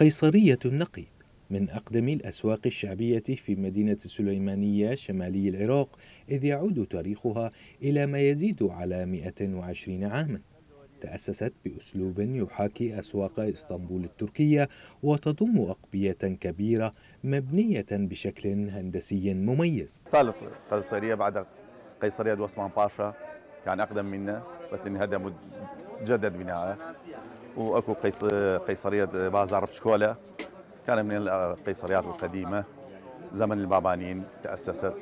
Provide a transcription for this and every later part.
قيصرية النقي من أقدم الأسواق الشعبية في مدينة السليمانية شمالي العراق إذ يعود تاريخها إلى ما يزيد على 120 عاما تأسست بأسلوب يحاكي أسواق إسطنبول التركية وتضم أقبية كبيرة مبنية بشكل هندسي مميز ثالث قيصرية بعد قيصرية عثمان باشا كان أقدم منا بس إن هذا مجدد بناءه واكو قيص قيصريه بازار بشكوله كان من القيصريات القديمه زمن البابانيين تاسست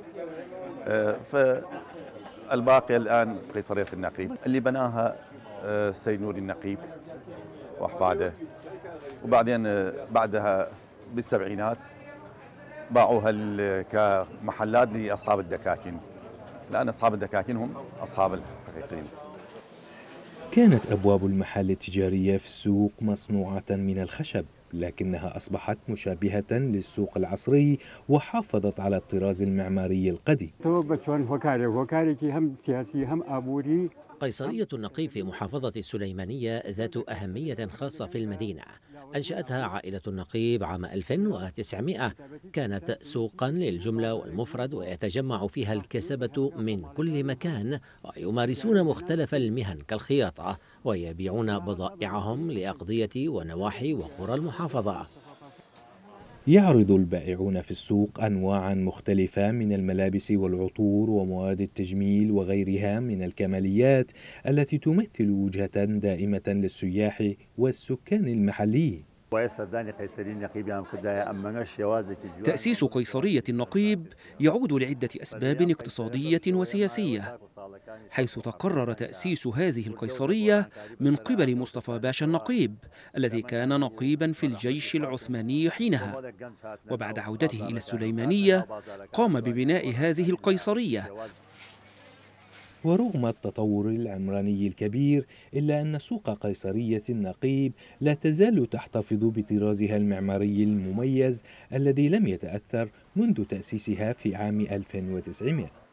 آه، فالباقي الان قيصريه النقيب اللي بناها السيد آه، نوري النقيب واحفاده وبعدين آه، بعدها بالسبعينات باعوها كمحلات لاصحاب الدكاكين لان اصحاب الدكاكين هم اصحاب الحقيقيين كانت أبواب المحال التجارية في السوق مصنوعة من الخشب لكنها أصبحت مشابهة للسوق العصري وحافظت على الطراز المعماري القديم قيصرية النقيب في محافظة السليمانية ذات أهمية خاصة في المدينة أنشأتها عائلة النقيب عام 1900 كانت سوقا للجملة والمفرد ويتجمع فيها الكسبة من كل مكان ويمارسون مختلف المهن كالخياطة ويبيعون بضائعهم لأقضية ونواحي وقرى المحافظة يعرض البائعون في السوق أنواعا مختلفة من الملابس والعطور ومواد التجميل وغيرها من الكماليات التي تمثل وجهة دائمة للسياح والسكان المحلي تأسيس قيصرية النقيب يعود لعدة أسباب اقتصادية وسياسية حيث تقرر تأسيس هذه القيصرية من قبل مصطفى باشا النقيب الذي كان نقيبا في الجيش العثماني حينها وبعد عودته إلى السليمانية قام ببناء هذه القيصرية ورغم التطور العمراني الكبير إلا أن سوق قيصرية النقيب لا تزال تحتفظ بطرازها المعماري المميز الذي لم يتأثر منذ تأسيسها في عام 1900